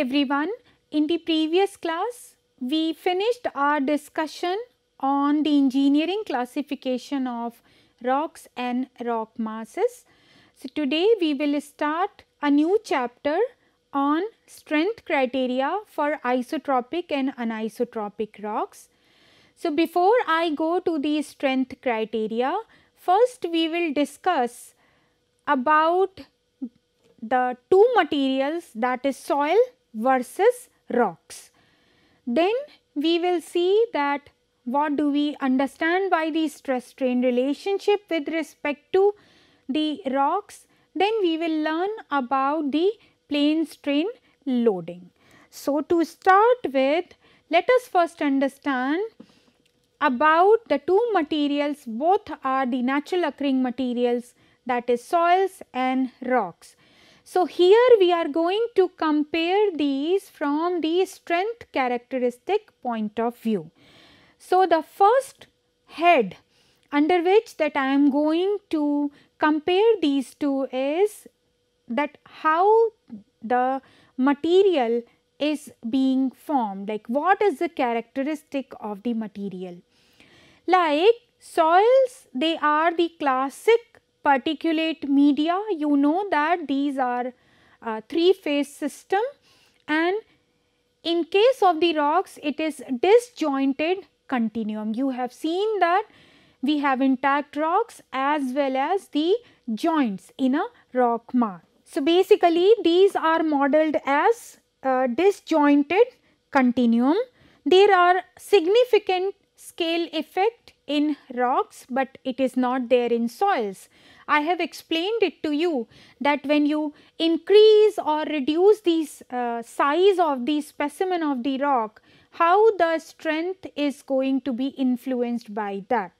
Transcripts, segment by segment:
everyone. In the previous class, we finished our discussion on the engineering classification of rocks and rock masses. So, today we will start a new chapter on strength criteria for isotropic and anisotropic rocks. So, before I go to the strength criteria, first we will discuss about the two materials that is soil versus rocks. Then we will see that what do we understand by the stress strain relationship with respect to the rocks. Then we will learn about the plane strain loading. So, to start with let us first understand about the two materials both are the natural occurring materials that is soils and rocks. So, here we are going to compare these from the strength characteristic point of view. So, the first head under which that I am going to compare these two is that how the material is being formed like what is the characteristic of the material. Like soils they are the classic particulate media you know that these are uh, three phase system and in case of the rocks it is disjointed continuum you have seen that we have intact rocks as well as the joints in a rock mass. So, basically these are modeled as uh, disjointed continuum. There are significant scale effect in rocks, but it is not there in soils. I have explained it to you that when you increase or reduce the uh, size of the specimen of the rock, how the strength is going to be influenced by that.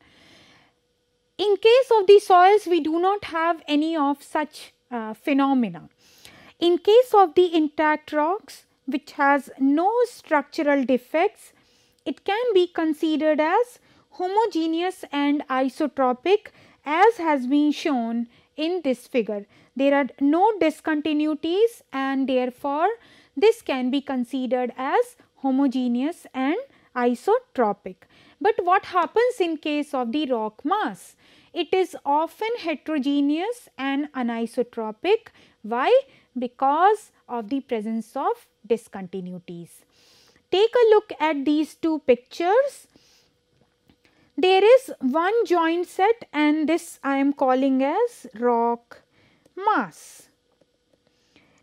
In case of the soils, we do not have any of such uh, phenomena. In case of the intact rocks, which has no structural defects, it can be considered as homogeneous and isotropic as has been shown in this figure. There are no discontinuities and therefore, this can be considered as homogeneous and isotropic. But what happens in case of the rock mass? It is often heterogeneous and anisotropic. Why? Because of the presence of discontinuities take a look at these two pictures. There is one joint set and this I am calling as rock mass.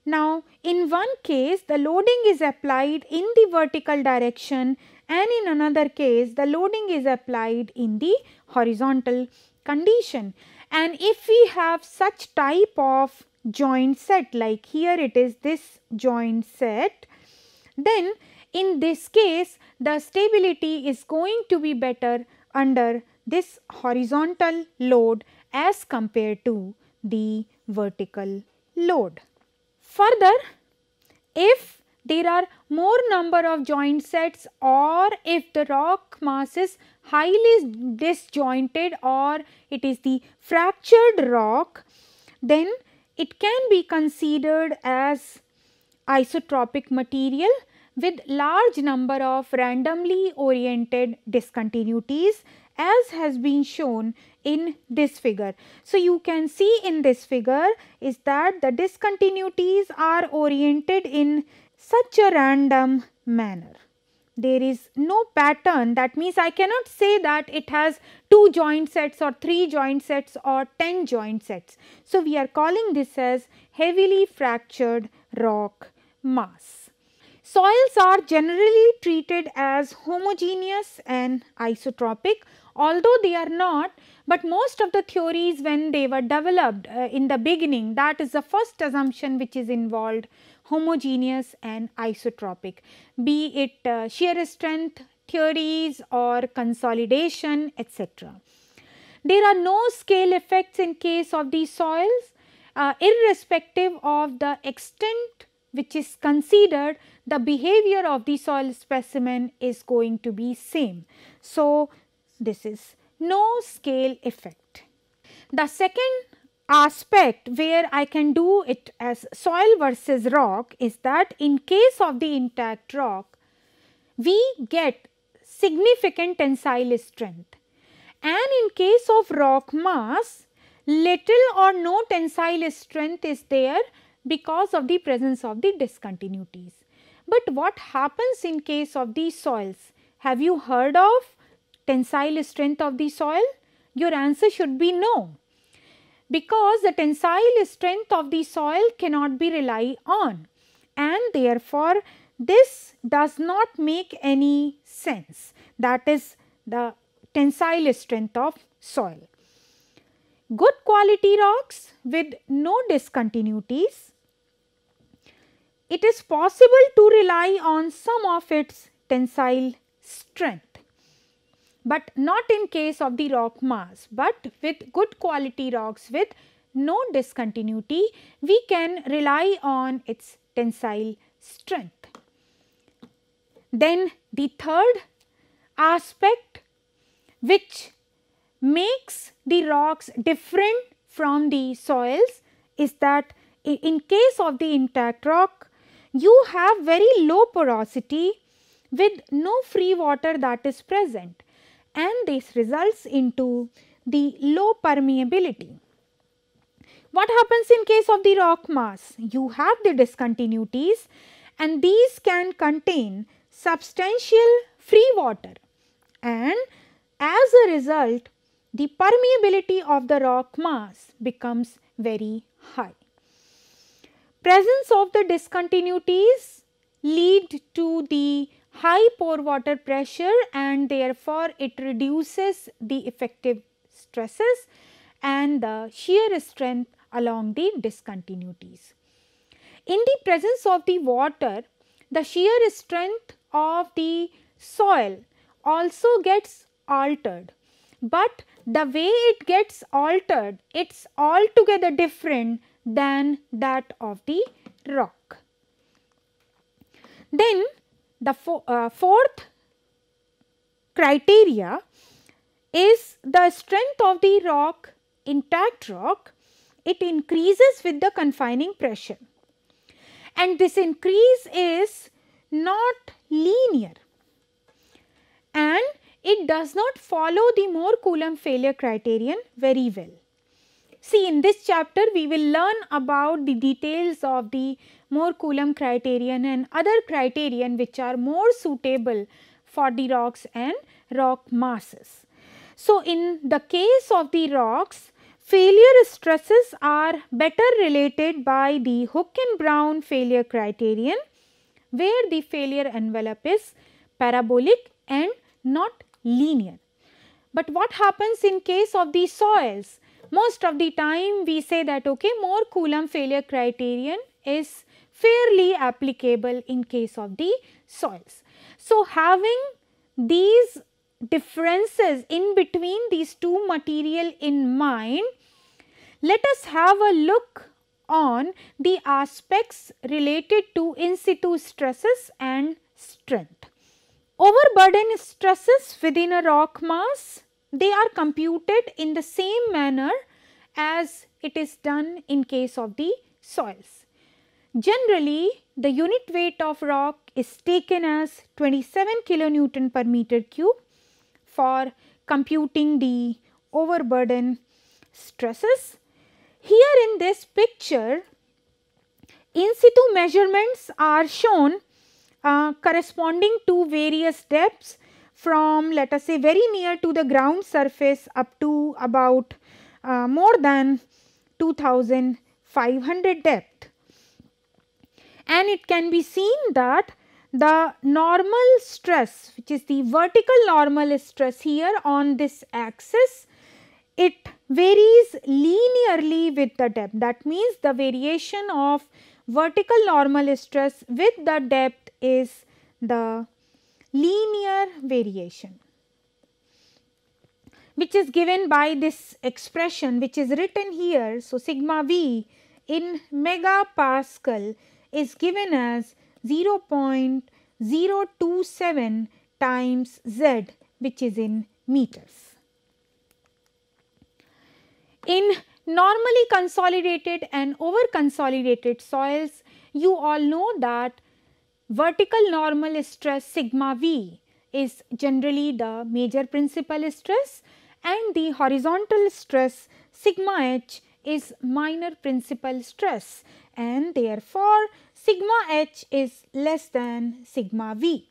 Now, in one case the loading is applied in the vertical direction and in another case the loading is applied in the horizontal condition. And if we have such type of joint set like here it is this joint set, then in this case, the stability is going to be better under this horizontal load as compared to the vertical load. Further, if there are more number of joint sets or if the rock mass is highly disjointed or it is the fractured rock, then it can be considered as isotropic material with large number of randomly oriented discontinuities as has been shown in this figure. So, you can see in this figure is that the discontinuities are oriented in such a random manner. There is no pattern that means I cannot say that it has 2 joint sets or 3 joint sets or 10 joint sets. So, we are calling this as heavily fractured rock mass. Soils are generally treated as homogeneous and isotropic although they are not but most of the theories when they were developed uh, in the beginning that is the first assumption which is involved homogeneous and isotropic be it uh, shear strength theories or consolidation etc. There are no scale effects in case of these soils uh, irrespective of the extent which is considered the behavior of the soil specimen is going to be same. So, this is no scale effect. The second aspect where I can do it as soil versus rock is that in case of the intact rock, we get significant tensile strength and in case of rock mass, little or no tensile strength is there because of the presence of the discontinuities. But what happens in case of these soils? Have you heard of tensile strength of the soil? Your answer should be no because the tensile strength of the soil cannot be relied on and therefore this does not make any sense that is the tensile strength of soil. Good quality rocks with no discontinuities it is possible to rely on some of its tensile strength, but not in case of the rock mass, but with good quality rocks with no discontinuity, we can rely on its tensile strength. Then the third aspect which makes the rocks different from the soils is that in case of the intact rock you have very low porosity with no free water that is present and this results into the low permeability. What happens in case of the rock mass? You have the discontinuities and these can contain substantial free water and as a result the permeability of the rock mass becomes very high. Presence of the discontinuities lead to the high pore water pressure and therefore, it reduces the effective stresses and the shear strength along the discontinuities. In the presence of the water, the shear strength of the soil also gets altered, but the way it gets altered, it is altogether different than that of the rock. Then the fo uh, fourth criteria is the strength of the rock, intact rock, it increases with the confining pressure and this increase is not linear and it does not follow the more Coulomb failure criterion very well. See in this chapter we will learn about the details of the more Coulomb criterion and other criterion which are more suitable for the rocks and rock masses. So, in the case of the rocks failure stresses are better related by the Hook and Brown failure criterion where the failure envelope is parabolic and not linear. But what happens in case of the soils? most of the time we say that okay more Coulomb failure criterion is fairly applicable in case of the soils. So, having these differences in between these two material in mind, let us have a look on the aspects related to in situ stresses and strength. Overburden stresses within a rock mass they are computed in the same manner as it is done in case of the soils. Generally, the unit weight of rock is taken as 27 kilonewton per meter cube for computing the overburden stresses. Here in this picture, in situ measurements are shown uh, corresponding to various depths from let us say very near to the ground surface up to about uh, more than 2500 depth. And it can be seen that the normal stress which is the vertical normal stress here on this axis it varies linearly with the depth that means the variation of vertical normal stress with the depth is the linear variation which is given by this expression which is written here. So, sigma v in megapascal is given as 0 0.027 times z which is in meters. In normally consolidated and over consolidated soils you all know that Vertical normal stress sigma v is generally the major principal stress and the horizontal stress sigma h is minor principal stress and therefore, sigma h is less than sigma v.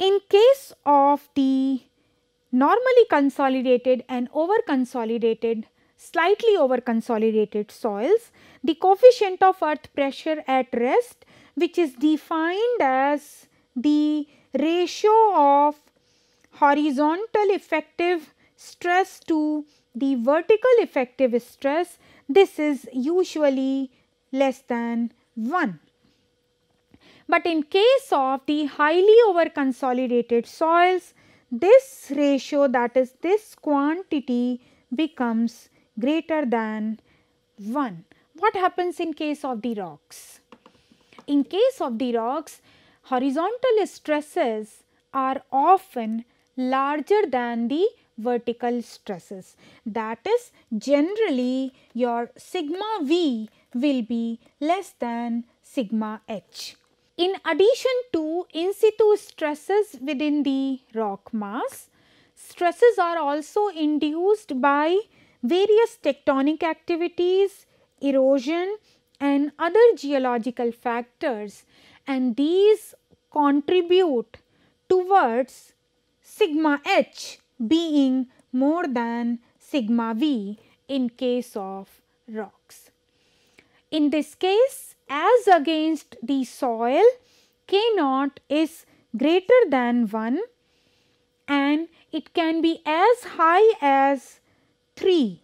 In case of the normally consolidated and over consolidated slightly over consolidated soils, the coefficient of earth pressure at rest which is defined as the ratio of horizontal effective stress to the vertical effective stress. This is usually less than 1. But in case of the highly over consolidated soils, this ratio that is this quantity becomes greater than 1. What happens in case of the rocks? in case of the rocks, horizontal stresses are often larger than the vertical stresses. That is generally your sigma V will be less than sigma H. In addition to in situ stresses within the rock mass, stresses are also induced by various tectonic activities, erosion and other geological factors and these contribute towards sigma h being more than sigma v in case of rocks. In this case as against the soil k naught is greater than 1 and it can be as high as 3.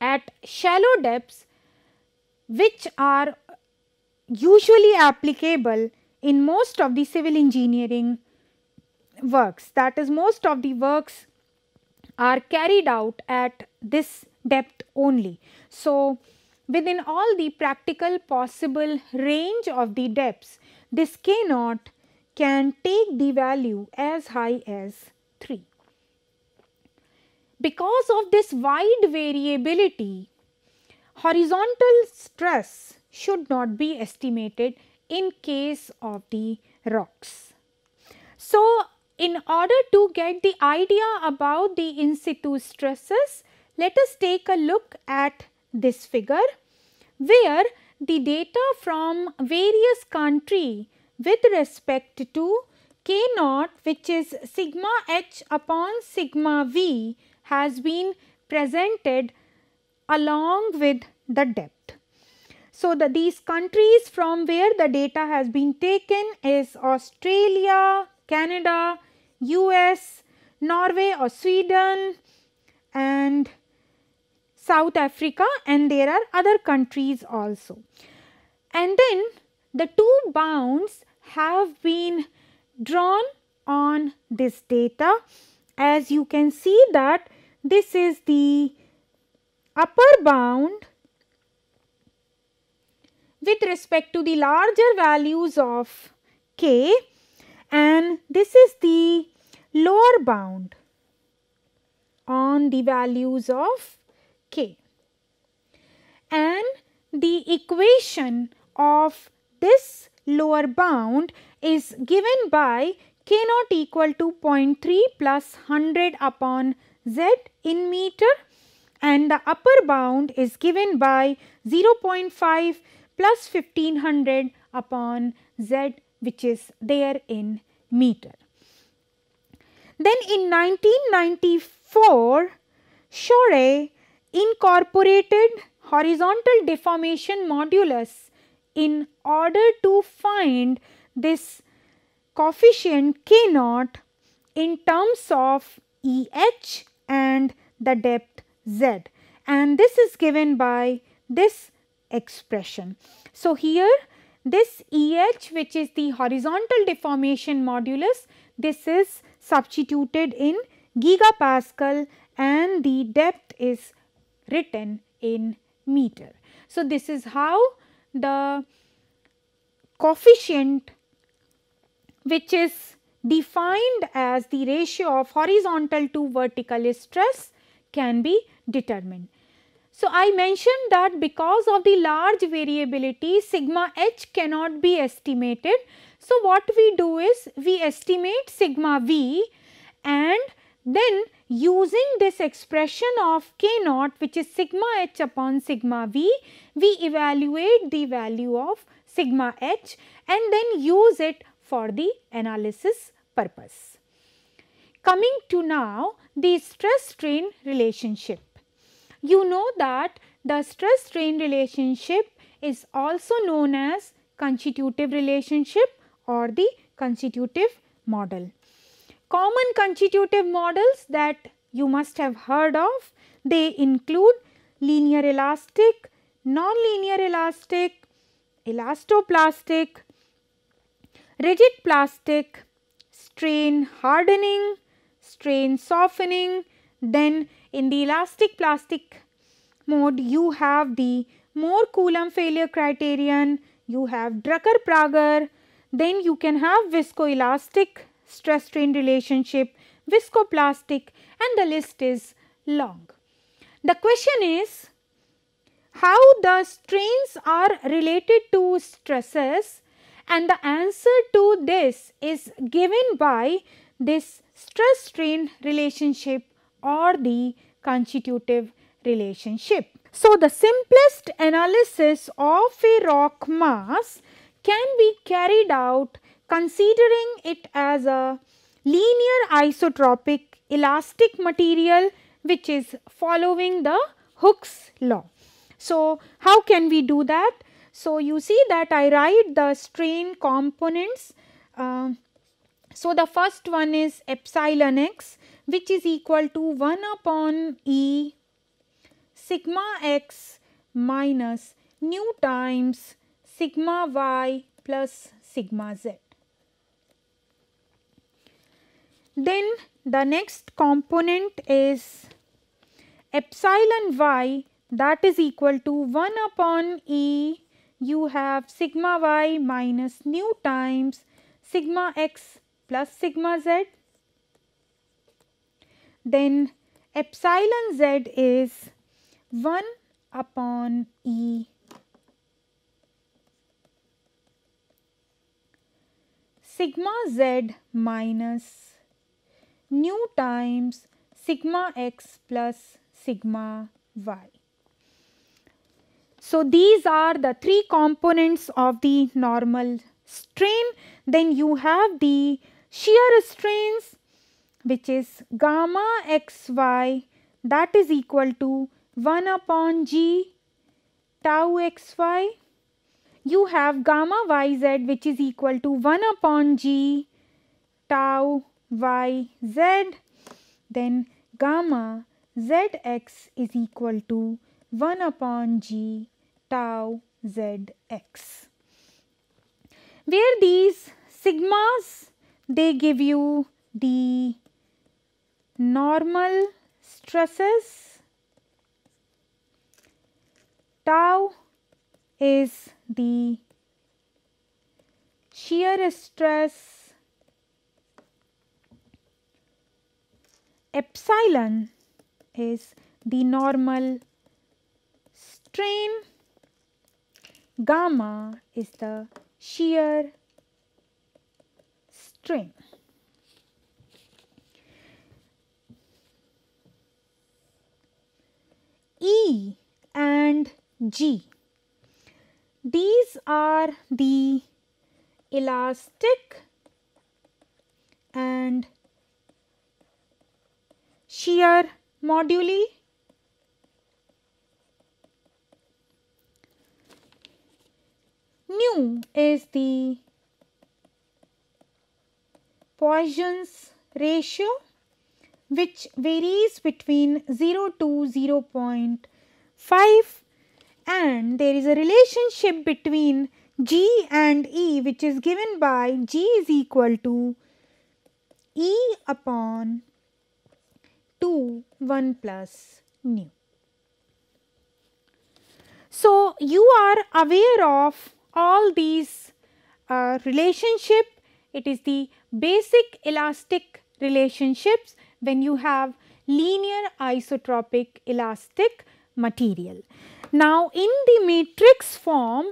At shallow depths which are usually applicable in most of the civil engineering works that is most of the works are carried out at this depth only. So, within all the practical possible range of the depths this k naught can take the value as high as 3. Because of this wide variability Horizontal stress should not be estimated in case of the rocks. So, in order to get the idea about the in situ stresses, let us take a look at this figure where the data from various country with respect to K naught which is sigma h upon sigma v has been presented along with the depth. So, the, these countries from where the data has been taken is Australia, Canada, US, Norway or Sweden and South Africa and there are other countries also. And then the two bounds have been drawn on this data. As you can see that this is the upper bound with respect to the larger values of k and this is the lower bound on the values of k. And the equation of this lower bound is given by k naught equal to 0.3 plus 100 upon z in meter and the upper bound is given by 0.5 plus 1500 upon z which is there in meter. Then in 1994, Shore incorporated horizontal deformation modulus in order to find this coefficient k naught in terms of EH and the depth z and this is given by this expression. So, here this EH which is the horizontal deformation modulus this is substituted in gigapascal and the depth is written in meter. So, this is how the coefficient which is defined as the ratio of horizontal to vertical stress can be determined. So, I mentioned that because of the large variability sigma h cannot be estimated. So, what we do is we estimate sigma v and then using this expression of k naught which is sigma h upon sigma v, we evaluate the value of sigma h and then use it for the analysis purpose. Coming to now the stress strain relationship. You know that the stress strain relationship is also known as constitutive relationship or the constitutive model. Common constitutive models that you must have heard of, they include linear elastic, non-linear elastic, elastoplastic, rigid plastic, strain hardening, strain softening, then in the elastic plastic mode, you have the more Coulomb failure criterion, you have Drucker-Prager, then you can have viscoelastic stress strain relationship, viscoplastic and the list is long. The question is how the strains are related to stresses and the answer to this is given by this stress strain relationship or the constitutive relationship. So, the simplest analysis of a rock mass can be carried out considering it as a linear isotropic elastic material which is following the Hooke's law. So, how can we do that? So, you see that I write the strain components. Uh, so, the first one is epsilon x which is equal to 1 upon E sigma x minus nu times sigma y plus sigma z. Then the next component is epsilon y that is equal to 1 upon E you have sigma y minus nu times sigma x plus sigma z then epsilon z is 1 upon E sigma z minus nu times sigma x plus sigma y. So, these are the three components of the normal strain. Then you have the shear strains which is gamma xy that is equal to 1 upon g tau xy. You have gamma yz which is equal to 1 upon g tau yz. Then gamma zx is equal to 1 upon g tau zx. Where these sigmas they give you the normal stresses. Tau is the shear stress. Epsilon is the normal strain. Gamma is the shear strain. E and G. These are the elastic and shear moduli. Nu is the Poisson's ratio which varies between 0 to 0 0.5 and there is a relationship between G and E which is given by G is equal to E upon 2 1 plus nu. So, you are aware of all these uh, relationship. It is the basic elastic relationships when you have linear isotropic elastic material. Now, in the matrix form,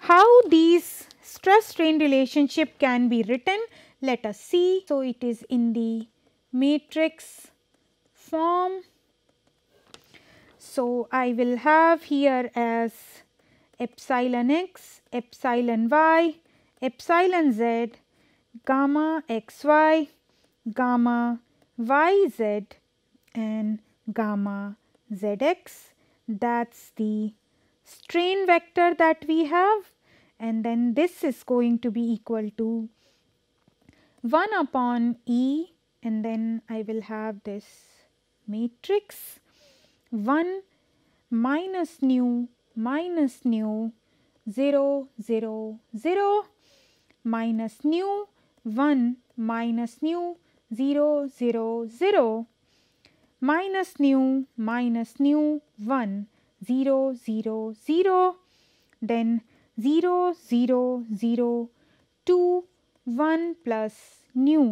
how these stress strain relationship can be written, let us see. So, it is in the matrix form. So, I will have here as epsilon x, epsilon y, epsilon z, gamma xy, gamma yz and gamma zx. That's the strain vector that we have and then this is going to be equal to 1 upon E and then I will have this matrix 1 minus nu minus nu 0 0 0 minus nu 1 minus nu 0, 0, 0 minus nu minus nu 1 0 0 0 then 0 0 0 2 1 plus nu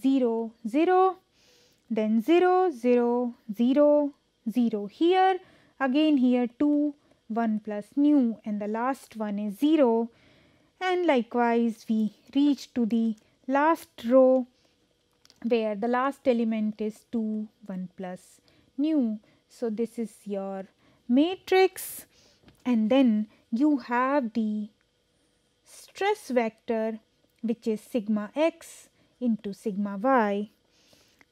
0 0 then 0 0 0 0 here again here 2 1 plus nu and the last one is 0 and likewise we reach to the last row where the last element is 2 1 plus nu. So, this is your matrix and then you have the stress vector which is sigma x into sigma y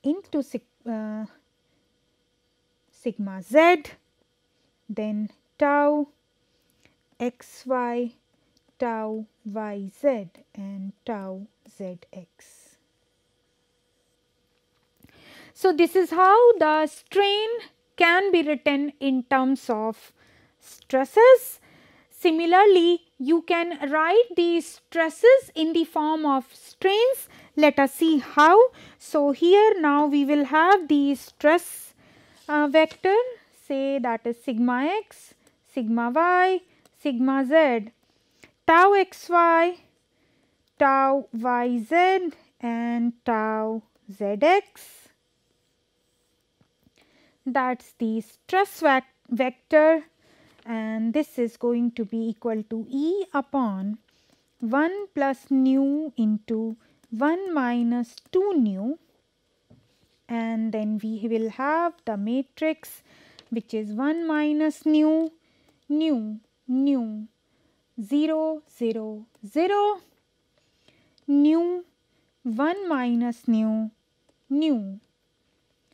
into sig uh, sigma z then tau xy tau yz and tau zx. So, this is how the strain can be written in terms of stresses. Similarly, you can write these stresses in the form of strains. Let us see how. So, here now we will have the stress uh, vector say that is sigma x, sigma y, sigma z, tau xy, tau yz and tau zx that is the stress vector and this is going to be equal to E upon 1 plus nu into 1 minus 2 nu and then we will have the matrix which is 1 minus nu nu nu 0 0 0 nu 1 minus nu nu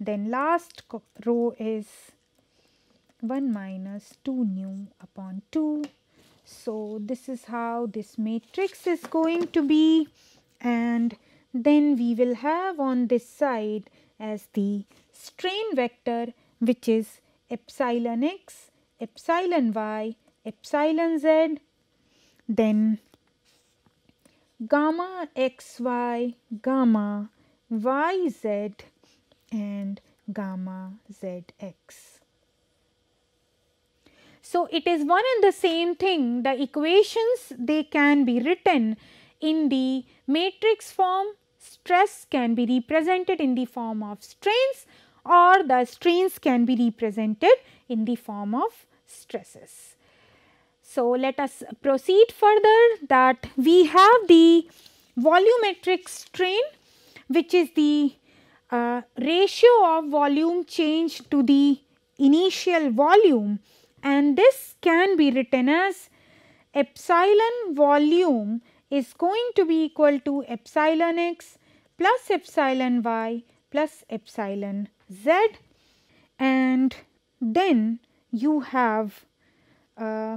Then last row is 1 minus 2 nu upon 2. So this is how this matrix is going to be and then we will have on this side as the strain vector which is epsilon x, epsilon y, epsilon z, then gamma xy, gamma yz and gamma zx. So, it is one and the same thing the equations they can be written in the matrix form stress can be represented in the form of strains or the strains can be represented in the form of stresses. So, let us proceed further that we have the volumetric strain which is the uh, ratio of volume change to the initial volume and this can be written as epsilon volume is going to be equal to epsilon x plus epsilon y plus epsilon z and then you have uh,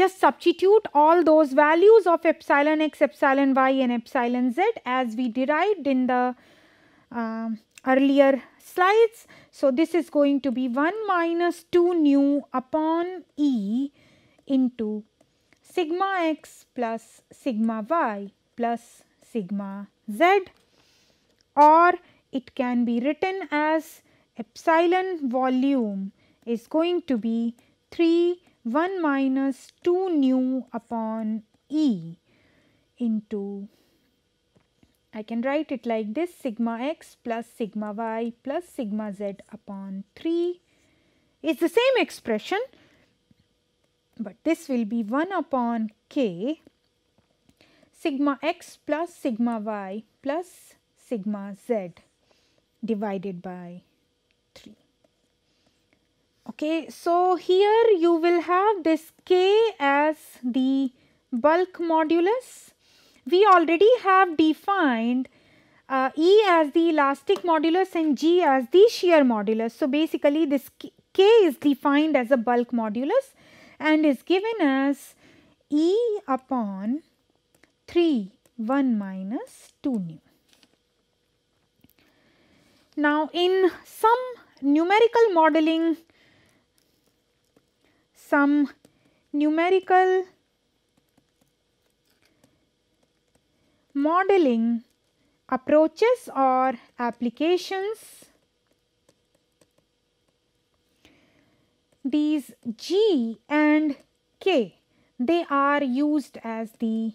just substitute all those values of epsilon x, epsilon y and epsilon z as we derived in the uh, earlier slides. So, this is going to be 1 minus 2 nu upon E into sigma x plus sigma y plus sigma z or it can be written as epsilon volume is going to be 3 1 minus 2 nu upon E into I can write it like this sigma x plus sigma y plus sigma z upon 3. It's the same expression but this will be 1 upon k sigma x plus sigma y plus sigma z divided by 3. Okay, so here you will have this k as the bulk modulus we already have defined uh, E as the elastic modulus and G as the shear modulus. So, basically this K is defined as a bulk modulus and is given as E upon 3 1 minus 2 nu. Now, in some numerical modeling, some numerical modeling approaches or applications. These G and K, they are used as the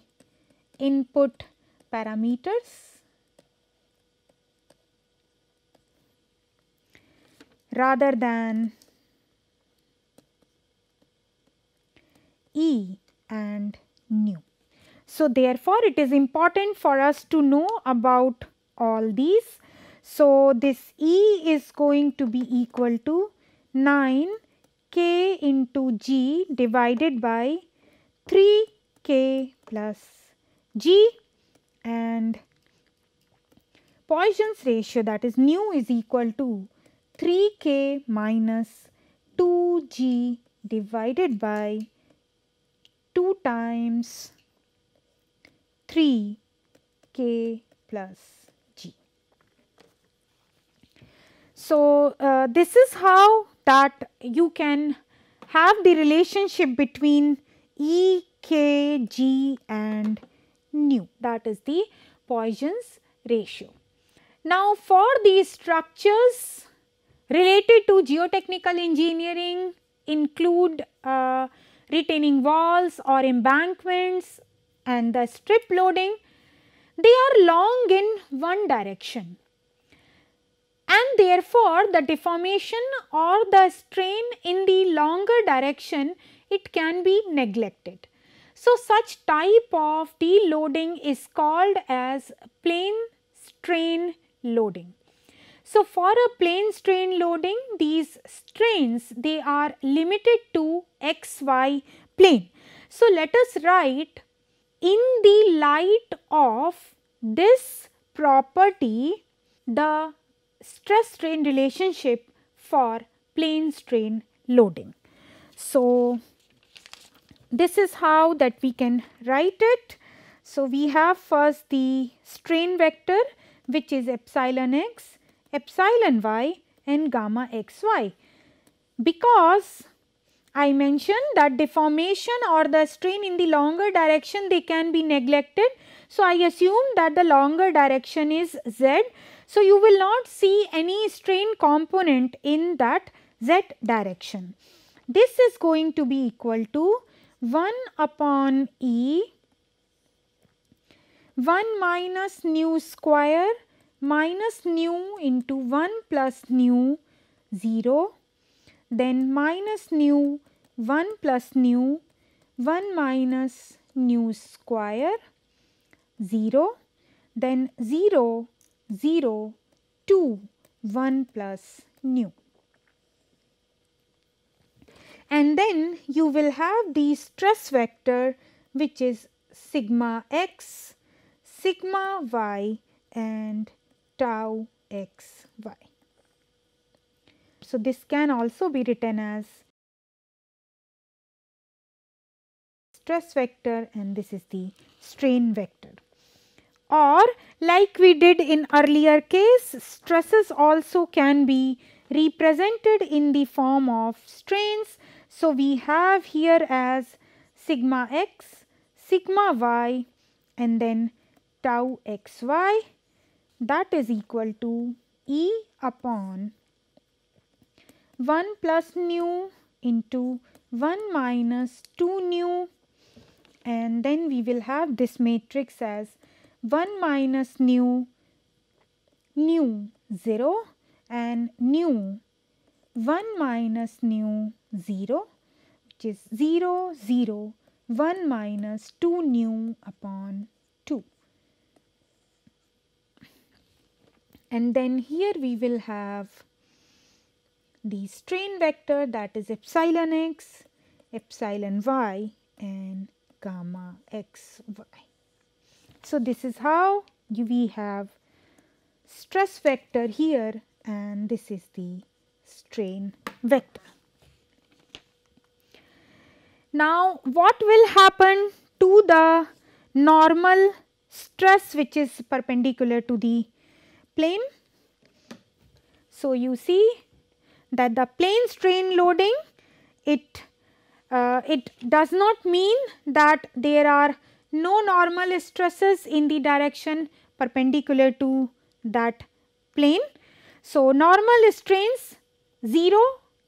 input parameters. rather than E and nu. So, therefore, it is important for us to know about all these. So, this E is going to be equal to 9 k into G divided by 3 k plus G and Poisson's ratio that is nu is equal to 3k minus 2g divided by 2 times 3k plus g. So, uh, this is how that you can have the relationship between E, K, G and nu that is the Poisson's ratio. Now, for these structures related to geotechnical engineering include uh, retaining walls or embankments and the strip loading they are long in one direction and therefore the deformation or the strain in the longer direction it can be neglected. So, such type of deloading is called as plane strain loading. So, for a plane strain loading these strains they are limited to xy plane. So, let us write in the light of this property, the stress strain relationship for plane strain loading. So, this is how that we can write it. So, we have first the strain vector which is epsilon x, epsilon y and gamma xy because I mentioned that deformation or the strain in the longer direction they can be neglected. So, I assume that the longer direction is Z. So, you will not see any strain component in that Z direction. This is going to be equal to 1 upon E 1 minus nu square minus nu into 1 plus nu 0 then minus nu 1 plus nu, 1 minus nu square, 0, then 0, 0, 2, 1 plus nu. And then you will have the stress vector which is sigma x, sigma y and tau xy. So this can also be written as stress vector and this is the strain vector. Or like we did in earlier case, stresses also can be represented in the form of strains. So, we have here as sigma x, sigma y and then tau xy that is equal to E upon 1 plus nu into 1 minus 2 nu and then we will have this matrix as 1 minus nu, nu 0 and nu 1 minus nu 0 which is 0 0 1 minus 2 nu upon 2 and then here we will have the strain vector that is epsilon x epsilon y and gamma x y. So, this is how we have stress vector here and this is the strain vector. Now, what will happen to the normal stress which is perpendicular to the plane? So, you see that the plane strain loading it uh, it does not mean that there are no normal stresses in the direction perpendicular to that plane. So, normal strains 0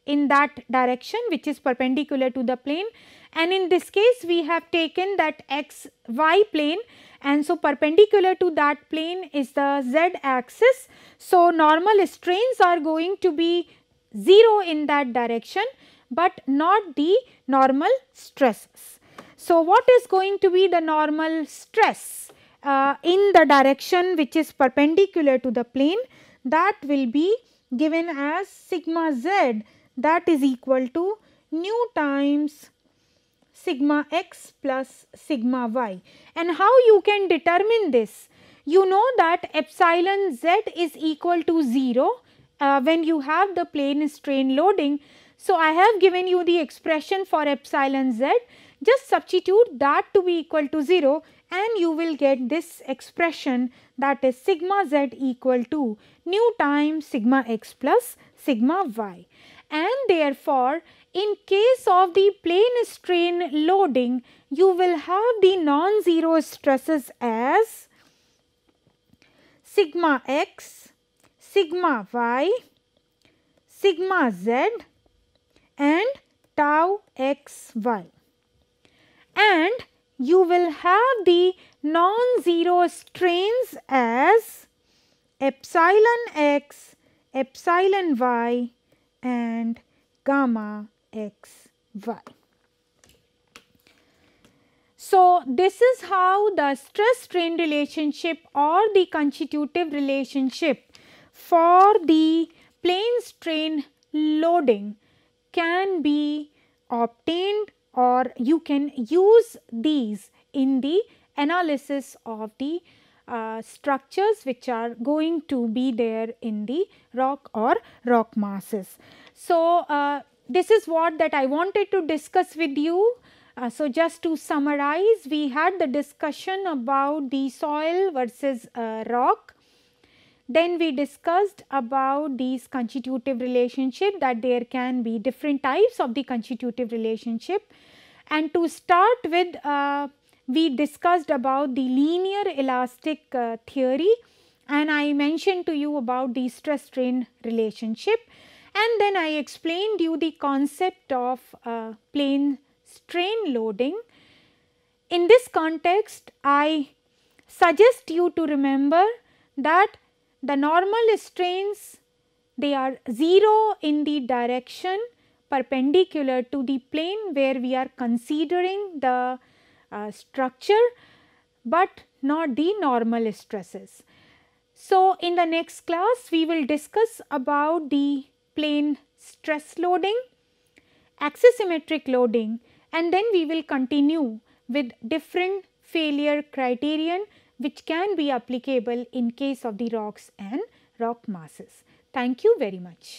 in that direction which is perpendicular to the plane and in this case we have taken that x y plane and so perpendicular to that plane is the z axis. So, normal strains are going to be 0 in that direction but not the normal stresses. So, what is going to be the normal stress uh, in the direction which is perpendicular to the plane that will be given as sigma z that is equal to nu times sigma x plus sigma y. And how you can determine this? You know that epsilon z is equal to 0 uh, when you have the plane strain loading so, I have given you the expression for epsilon z just substitute that to be equal to 0 and you will get this expression that is sigma z equal to nu times sigma x plus sigma y. And therefore, in case of the plane strain loading, you will have the non-zero stresses as sigma x, sigma y, sigma z and tau xy and you will have the non-zero strains as epsilon x, epsilon y and gamma x y. So, this is how the stress strain relationship or the constitutive relationship for the plane strain loading can be obtained or you can use these in the analysis of the uh, structures which are going to be there in the rock or rock masses. So, uh, this is what that I wanted to discuss with you. Uh, so, just to summarize we had the discussion about the soil versus uh, rock then we discussed about these constitutive relationship that there can be different types of the constitutive relationship and to start with uh, we discussed about the linear elastic uh, theory and I mentioned to you about the stress strain relationship and then I explained you the concept of uh, plane strain loading. In this context I suggest you to remember that the normal strains they are 0 in the direction perpendicular to the plane where we are considering the uh, structure but not the normal stresses. So, in the next class we will discuss about the plane stress loading, axisymmetric loading and then we will continue with different failure criterion which can be applicable in case of the rocks and rock masses. Thank you very much.